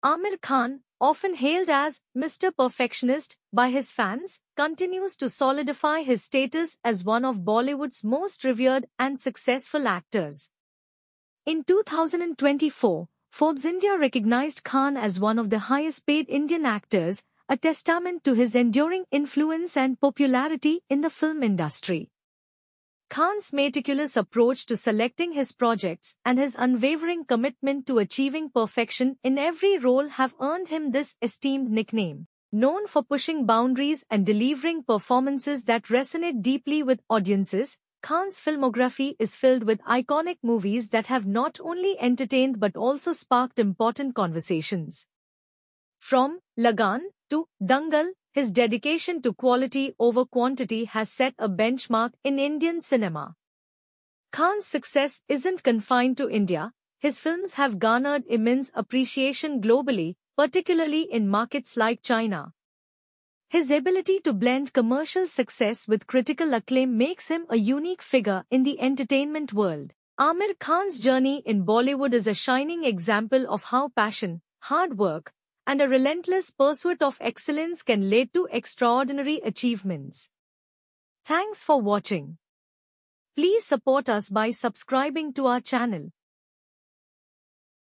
Amir Khan, often hailed as Mr. Perfectionist by his fans, continues to solidify his status as one of Bollywood's most revered and successful actors. In 2024, Forbes India recognized Khan as one of the highest paid Indian actors, a testament to his enduring influence and popularity in the film industry. Khan's meticulous approach to selecting his projects and his unwavering commitment to achieving perfection in every role have earned him this esteemed nickname. Known for pushing boundaries and delivering performances that resonate deeply with audiences, Khan's filmography is filled with iconic movies that have not only entertained but also sparked important conversations. From Lagan to Dangal his dedication to quality over quantity has set a benchmark in Indian cinema. Khan's success isn't confined to India, his films have garnered immense appreciation globally, particularly in markets like China. His ability to blend commercial success with critical acclaim makes him a unique figure in the entertainment world. Amir Khan's journey in Bollywood is a shining example of how passion, hard work, and a relentless pursuit of excellence can lead to extraordinary achievements. Thanks for watching. Please support us by subscribing to our channel.